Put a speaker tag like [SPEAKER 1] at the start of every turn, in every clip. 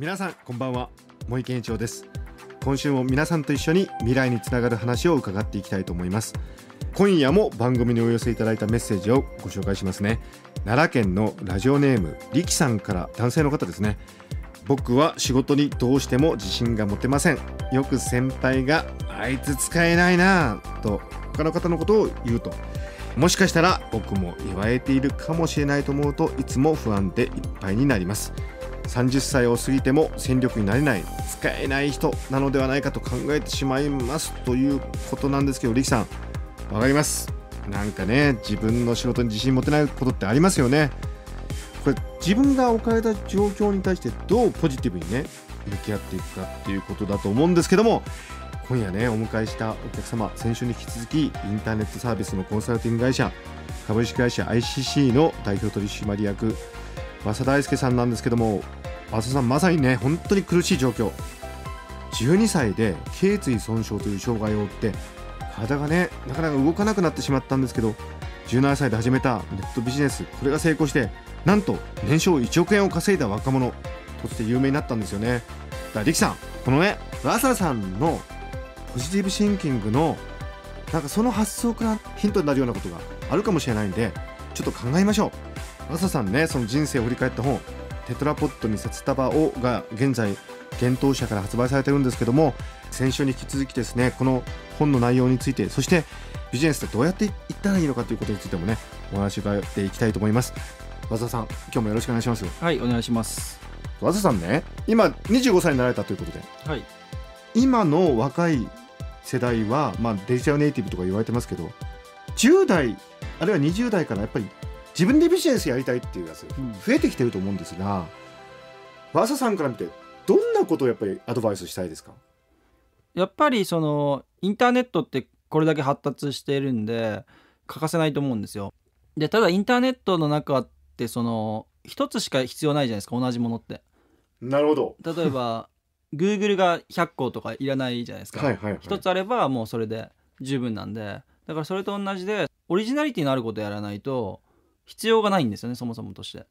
[SPEAKER 1] 皆さんこんばんは森健一郎です今週も皆さんと一緒に未来につながる話を伺っていきたいと思います今夜も番組にお寄せいただいたメッセージをご紹介しますね奈良県のラジオネームりきさんから男性の方ですね僕は仕事にどうしても自信が持てませんよく先輩があいつ使えないなぁと他の方のことを言うともしかしたら僕も言われているかもしれないと思うといつも不安でいっぱいになります30歳を過ぎても戦力になれない使えない人なのではないかと考えてしまいますということなんですけど力さん分かりますなんかね自分の仕事に自信持てないことってありますよねこれ自分が置かれた状況に対してどうポジティブにね向き合っていくかっていうことだと思うんですけども今夜ねお迎えしたお客様先週に引き続きインターネットサービスのコンサルティング会社株式会社 ICC の代表取締役浅田大輔さんなんですけども浅田さんまさにね本当に苦しい状況12歳で頸椎損傷という障害を負って体がねなかなか動かなくなってしまったんですけど17歳で始めたネットビジネスこれが成功してなんと年商1億円を稼いだ若者として有名になったんですよねだから力さんこのねラサさんのポジティブシンキングのなんかその発想からヒントになるようなことがあるかもしれないんでちょっと考えましょう朝さんねその人生を振り返った本「テトラポットに札束を」が現在厳冬社から発売されてるんですけども先週に引き続きですねこの本の内容についてそしてビジネスでどうやっていったらいいのかということについてもねお話伺っていきたいと思います和田さん今日もよろしくお願いします
[SPEAKER 2] はいお願いします
[SPEAKER 1] 和田さんね今25歳になられたということで、はい、今の若い世代は、まあ、デジタルネイティブとか言われてますけど10代あるいは20代からやっぱり自分でビジネスやりたいっていうやつ、増えてきてると思うんですが和佐さんから見てどんなことをやっぱりアドバイスしたいですか
[SPEAKER 2] やっぱりそのインターネットってこれだけ発達しているんで欠かせないと思うんですよ。でただインターネットの中ってその一つしか必要ないじゃないですか同じものって。なるほど例えば Google が100個とかいらないじゃないですか、はいはい1つあればもうそれで十分なんでだからそれと同じでオリジナリティのあることやらないと必要がないんですよねそもそもとして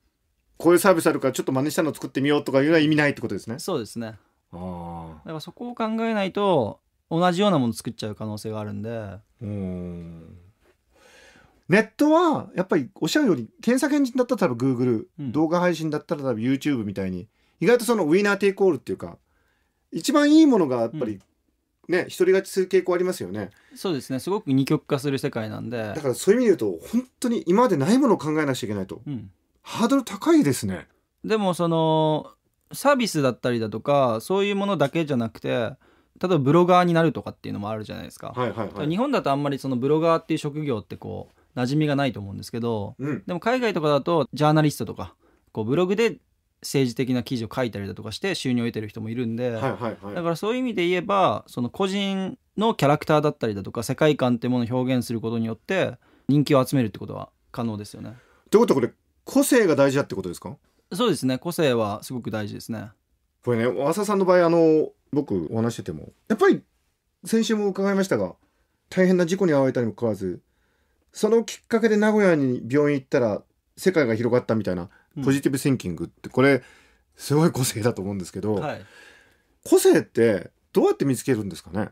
[SPEAKER 1] こういうサービスあるからちょっと真似したの作ってみようとかいうのは意味ないってことですねそうですね
[SPEAKER 2] あだからそこを考えないと同じようなもの作っちゃう可能性があるんでうんネットはやっぱりおっしゃるように検索エンジンだったら多分 Google、うん、動画配信だったら多分 YouTube
[SPEAKER 1] みたいに意外とそのウィナーテイクオールっていうか一番いいものがやっぱりね独人勝ちする傾向ありますよね
[SPEAKER 2] そうですねすごく二極化する世界なんでだからそういう意味で
[SPEAKER 1] 言うと本当に今までないものを考えなくちゃいけないと、うん、ハードル高いですね
[SPEAKER 2] でもそのサービスだったりだとかそういうものだけじゃなくて例えばブロガーになるとかっていうのもあるじゃないですか、はいはいはい、日本だとあんまりそのブロガーっていう職業ってこう馴染みがないと思うんですけど、うん、でも海外とかだとジャーナリストとかこうブログで政治的な記事を書いたりだとかして収入を得てる人もいるんで、だからそういう意味で言えばその個人のキャラクターだったりだとか世界観ってものを表現することによって人気を集めるってことは可能ですよね。
[SPEAKER 1] ということはこれ個性が大事だってことですか
[SPEAKER 2] そうですね個性はすごく大事ですね。
[SPEAKER 1] これね浅さんの場合あの僕お話しててもやっぱり先週も伺いましたが大変な事故に遭われたにもかかわらずそのきっかけで名古屋に病院行ったら世界が広がったみたいなポジティブシンキングってこれすごい個性だと思うんですけど、はい、個性ってどうやって見つけるんですかね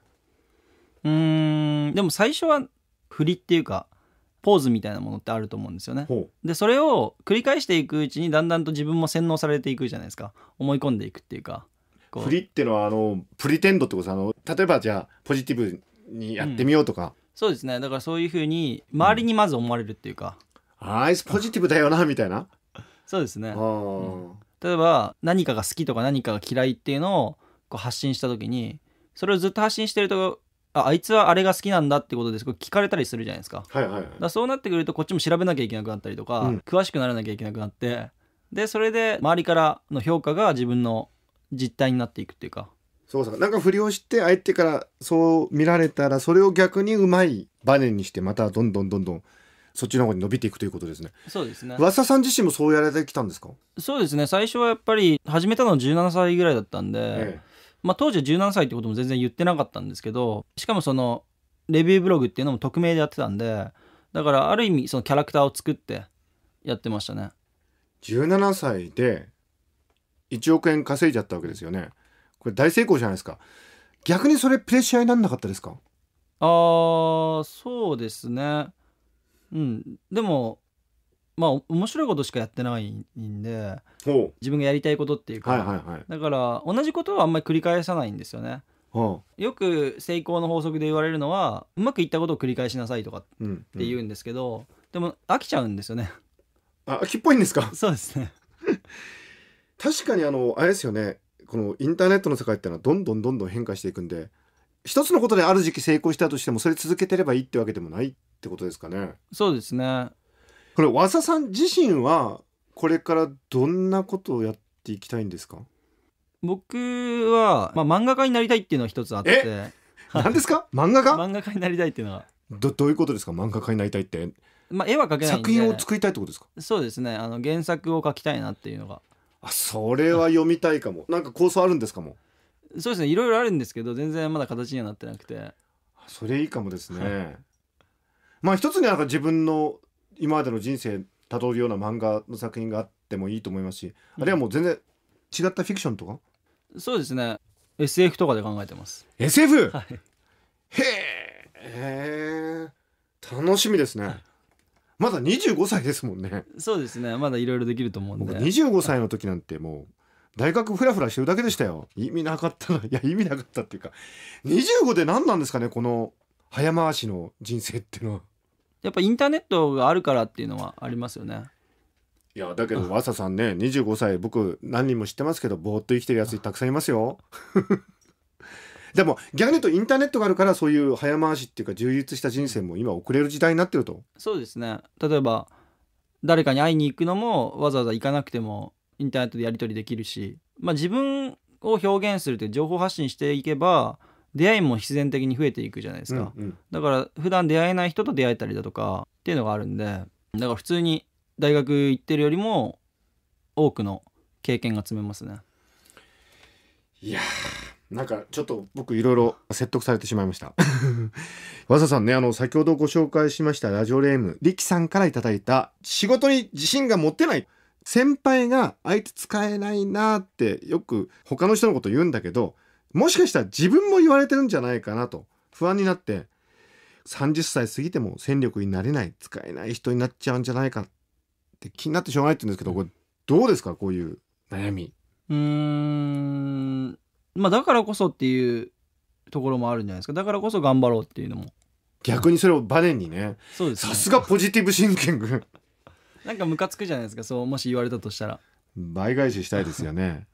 [SPEAKER 2] うんでも最初は振りっていうかポーズみたいなものってあると思うんですよね。でそれを繰り返していくうちにだんだんと自分も洗脳されていくじゃないですか思い込んでいくっていうか。
[SPEAKER 1] 振りっていうのはあのプリテンドってことあの例えばじゃあポジティブ
[SPEAKER 2] にやってみようとか、うん、そうですねだからそういうふうに周りにまず思われるっていうか、
[SPEAKER 1] アイスポジティブだよなみたいなそうですね、う
[SPEAKER 2] ん、例えば何かが好きとか何かが嫌いっていうのをこう発信した時にそれをずっと発信してるとああいつはあれが好きなんだってことですこれ聞かれたりするじゃないですか,、はいはい、はい、そうなってくるとこっちも調べなきゃいけなくなったりとか、うん、詳しくならなきゃいけなくなってでそれで周りからの評価が自分の実態になっていくっていうか
[SPEAKER 1] そうそうなんか不良して相手からそう見られたらそれを逆にうまいバネにしてまたどんどんどんどんそっちの方に伸びていくということですね。
[SPEAKER 2] そうですね。さ
[SPEAKER 1] ん自身もそうやられてきたんですか。
[SPEAKER 2] そうですね。最初はやっぱり始めたの17歳ぐらいだったんで、ええ、まあ当時は17歳ってことも全然言ってなかったんですけど、しかもそのレビューブログっていうのも匿名でやってたんで、だからある意味そのキャラクターを作ってやってましたね。
[SPEAKER 1] 17歳で1億円稼いじゃったわけですよね。これ大成功じゃないですか。逆にそれプレッシャーにならなかったですか。
[SPEAKER 2] ああ、そうですね。うん、でもまあ面白いことしかやってないんで自分がやりたいことっていうか、はいはいはい、だから同じことはあんまり繰り返さないんですよね。よく成功の法則で言われるのはうまくいったことを繰り返しなさいとかって言うんですけど、うんうん、でも飽きちゃうんですよね。あ飽きっぽいんですかそうですね
[SPEAKER 1] 確かにあのあれですよねこのインターネットの世界ってのはどんどんどんどん変化していくんで一つのことである時期成功したとしてもそれ続けてればいいってわけでもないってことですかね。そうですね。これ和田さん自身はこれからどんなことをやっていきたいんですか。
[SPEAKER 2] 僕は、まあ、漫画家になりたいっていうのが一つあって。
[SPEAKER 1] 何ですか漫画家漫画家になりたいっていうのはどどういうことですか漫画家になりたいって
[SPEAKER 2] まあ絵は描けない作品を作りたいってことですかそうですねあの原作を描きたいなっていうのがあそ
[SPEAKER 1] れは読みたいかも なんか構想あるんですかも
[SPEAKER 2] そうですねいろいろあるんですけど全然まだ形にはなってなくて
[SPEAKER 1] それいいかもですね、はい
[SPEAKER 2] まあ一つになんか自分の
[SPEAKER 1] 今までの人生たどるような漫画の作品があってもいいと思いますし、あるいはもう全然違ったフィクションとか
[SPEAKER 2] そうですね SF とかで考えてます
[SPEAKER 1] SF、はい、へ
[SPEAKER 2] え楽しみですね、はい、
[SPEAKER 1] まだ25歳ですもんねそ
[SPEAKER 2] うですねまだいろいろできると思うんで僕
[SPEAKER 1] 25歳の時なんてもう大学フラフラしてるだけでしたよ意味なかったないや意味なかったっていうか25で何なんですかねこの早回しの人生ってのは
[SPEAKER 2] やっぱインターネットがあるからっていうのはありますよねいやだけど和
[SPEAKER 1] 佐さんね25歳僕何人も知ってますけどぼーっと生きてるやつたくさんいますよ
[SPEAKER 2] でも逆に言うと
[SPEAKER 1] インターネットがあるからそういう早回しっていうか充実した人生も今遅れる時代になってると
[SPEAKER 2] そうですね例えば誰かに会いに行くのもわざわざ行かなくてもインターネットでやり取りできるし、まあ、自分を表現するという情報発信していけば出会いも必然的に増えていくじゃないですか、うんうん、だから普段出会えない人と出会えたりだとかっていうのがあるんでだから普通に大学行ってるよりも多くの経験が詰めますね
[SPEAKER 1] いやなんかちょっと
[SPEAKER 2] 僕いろいろ説
[SPEAKER 1] 得されてしまいました わざさんねあの先ほどご紹介しましたラジオネームリキさんから頂いた仕事に自信が持てない先輩があいつ使えないなってよく他の人のこと言うんだけどもしかしたら自分も言われてるんじゃないかなと不安になって30歳過ぎても戦力になれない使えない
[SPEAKER 2] 人になっちゃうんじゃないかっ
[SPEAKER 1] て気になってしょうがないって言うんですけどこれどうですかこういう悩み。
[SPEAKER 2] うんまあだからこそっていうところもあるんじゃないですかだからこそ頑張ろうっていうのも逆にそれをバネにねさすが、ポジティブ
[SPEAKER 1] シンキング
[SPEAKER 2] なんかムカつくじゃないですかそうもし言われたとしたら
[SPEAKER 1] 倍返ししたいですよね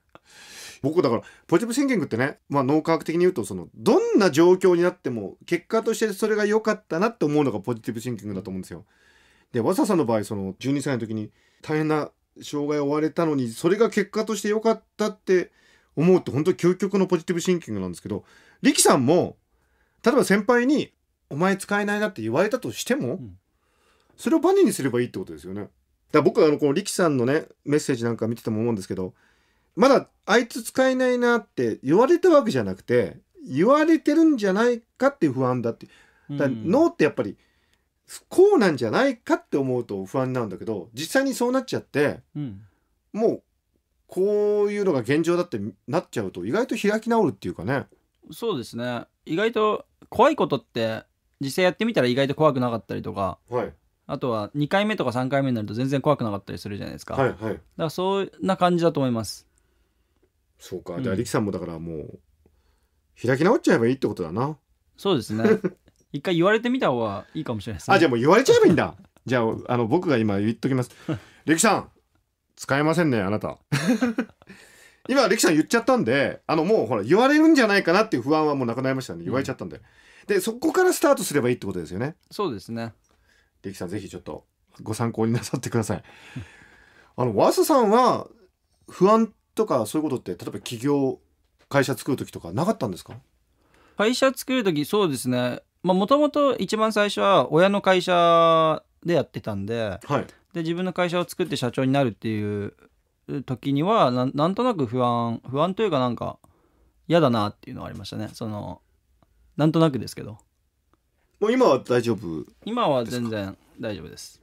[SPEAKER 1] 僕だからポジティブシンキングってね、まあ、脳科学的に言うとそのどんな状況になっても結果としてそれが良かったなって思うのがポジティブシンキングだと思うんですよ。で和佐さんの場合その12歳の時に大変な障害を負われたのにそれが結果として良かったって思うって本当究極のポジティブシンキングなんですけど力さんも例えば先輩に「お前使えないな」って言われたとしても、うん、それをバネにすればいいってことですよね。だから僕はあのこの力さんのねメッセージなんか見てても思うんですけどまだあいつ使えないなって言われたわけじゃなくて言われてるんじゃないかっていう不安だってだ脳ってやっぱりこうなんじゃないかって思うと不安なんだけど実際にそうなっちゃって、うん、もうこういうのが現状だってなっちゃうと意外と開き直るっていうかね
[SPEAKER 2] そうですね意外と怖いことって実際やってみたら意外と怖くなかったりとか、はい、あとは2回目とか3回目になると全然怖くなかったりするじゃないですか、はいはい、だからそんな感じだと思います
[SPEAKER 1] そうかじゃあ力さんもだからもう開き直っちゃえばいいってことだなそうですね
[SPEAKER 2] 一回言われてみた方がいいかもしれないです、ね、あじゃも
[SPEAKER 1] う言われちゃえばいいんだじゃああの僕が今言っときます力 さん使えませんねあなた今力さん言っちゃったんであのもうほら言われるんじゃないかなっていう不安はもうなくなりましたね言われちゃったんで、うん、でそこからスタートすればいいってことですよねそうですね力さんぜひちょっとご参考になさってくださいあの和スさんは不安とかそういうことって例えば企業会社作る時とかなかったんですか
[SPEAKER 2] 会社作る時そうですねもともと一番最初は親の会社でやってたんではい、で自分の会社を作って社長になるっていう時にはなんとなく不安不安というかなんか嫌だなっていうのはありましたねそのなんとなくですけどもう今は大丈夫今は全然大丈夫です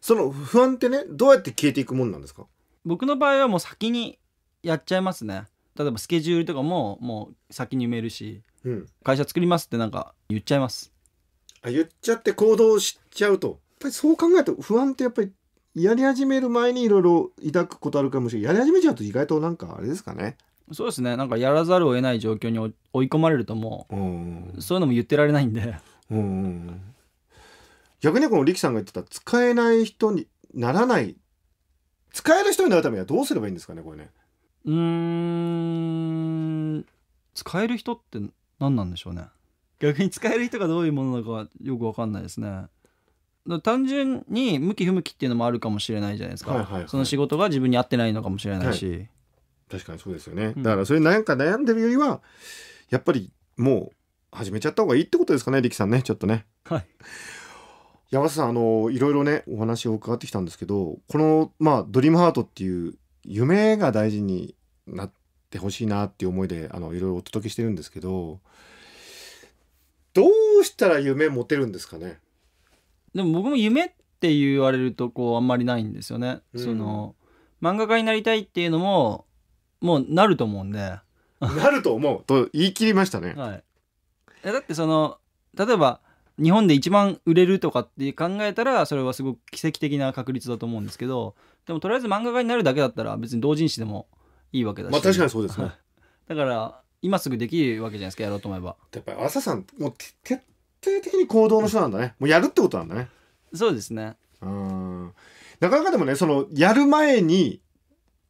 [SPEAKER 2] その不安ってねどうやって消えていくもんなんですか僕の場合はもう先にやっちゃいますね例えばスケジュールとかももう先に埋めるし、うん、会社作りますってなんか言っちゃいますあ言っちゃって行動しちゃうとやっぱりそう考える
[SPEAKER 1] と不安ってやっぱりやり始める前にいろいろ抱くことあるかもしれないやり始めちゃうと意外とな
[SPEAKER 2] んかあれですかねそうですねなんかやらざるを得ない状況に追い込まれるともうそういうのも言ってられないんでうん逆にこの力さんが言ってた使
[SPEAKER 1] えない人にならない使える人になるためにはどうすればいいんですかねこれね
[SPEAKER 2] うん使える人って何なんでしょうね逆に使える人がどういうものなのかよく分かんないですね単純に向き不向きっていうのもあるかもしれないじゃないですか、はいはいはい、その仕事が自分に合ってないのかもしれないし、はい、確
[SPEAKER 1] かにそうですよね、うん、だからそれ悩んか悩んでるよりはやっぱりもう始めちゃった方がいいってことですかね力さんねちょっとねはい山下さんあのいろいろねお話を伺ってきたんですけどこの、まあ「ドリームハートっていう夢が大事になってほしいなっていう思いであのいろいろお届けしてるんですけどどうしたら夢持てるんですかね
[SPEAKER 2] でも僕も夢って言われるとこうあんまりないんですよね。うん、その漫画家になりたいっていうのももうなると思うんで。なると思うと言い切りましたね。はい、だってその例えば日本で一番売れるとかって考えたらそれはすごく奇跡的な確率だと思うんですけどでもとりあえず漫画家になるだけだったら別に同人誌でもいいわけだし、まあ確かにそうですね だから今すぐできるわけじゃないですかやろうと思えばやっぱり朝さんもう徹底的に行動の人なんだ
[SPEAKER 1] ね、もうやるってことなんだね
[SPEAKER 2] そうですねう
[SPEAKER 1] んなかなかでもねそのやる前に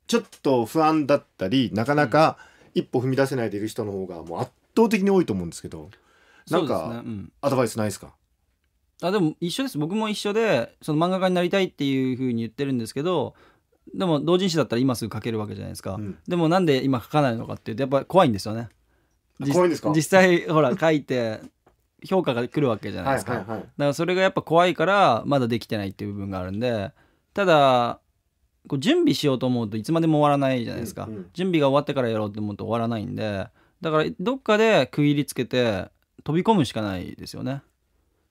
[SPEAKER 1] ちょっと不安だったりなかなか一歩踏み出せないでいる人の方がもう圧倒的に多いと思うんですけど、うん、
[SPEAKER 2] なんか、ねうん、アドバイスないですかあでも一緒です僕も一緒でその漫画家になりたいっていうふうに言ってるんですけどでも同人誌だったら今すぐ書けるわけじゃないですか、うん、でもなんで今書かないのかっていうとやっぱ怖いんですよね怖いですか実際ほら書いて評価が来るわけじゃないですか、はいはいはい、だからそれがやっぱ怖いからまだできてないっていう部分があるんでただこう準備しようと思うといつまでも終わらないじゃないですか、うんうん、準備が終わってからやろうと思うと終わらないんでだからどっかで区切りつけて飛び込むしかないですよね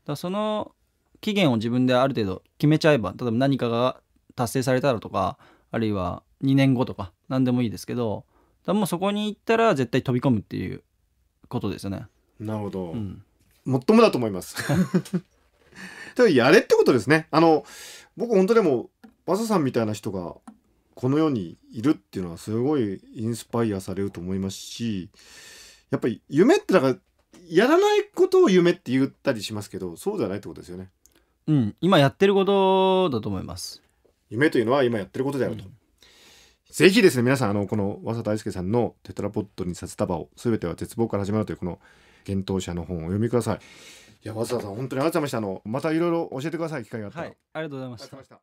[SPEAKER 2] だその期限を自分である程度決めちゃえば例えば何かが達成されたらとかあるいは2年後とか何でもいいですけどもうそこに行ったら絶対飛び込むっていうことですよね。なるほど、うん、もっともだと思います。ただやれってことですね。あの
[SPEAKER 1] 僕本当でもバサさんみたいな人がこの世にいるっていうのはすごいインスパイアされると思いますしやっぱり夢ってだからやらないことを夢って言ったりしますけどそうじゃないってことですよね
[SPEAKER 2] うん今やってること
[SPEAKER 1] だと思います夢というのは今やってることであると、うん、ぜひですね皆さんあのこの和佐大輔さんの「テトラポットに札束を全ては絶望から始まる」というこの検討者の本を読みくださいいや和佐さん本当にありがとうございましたあのまたいろいろ教えてください機会があったら、はい、ありがとうございました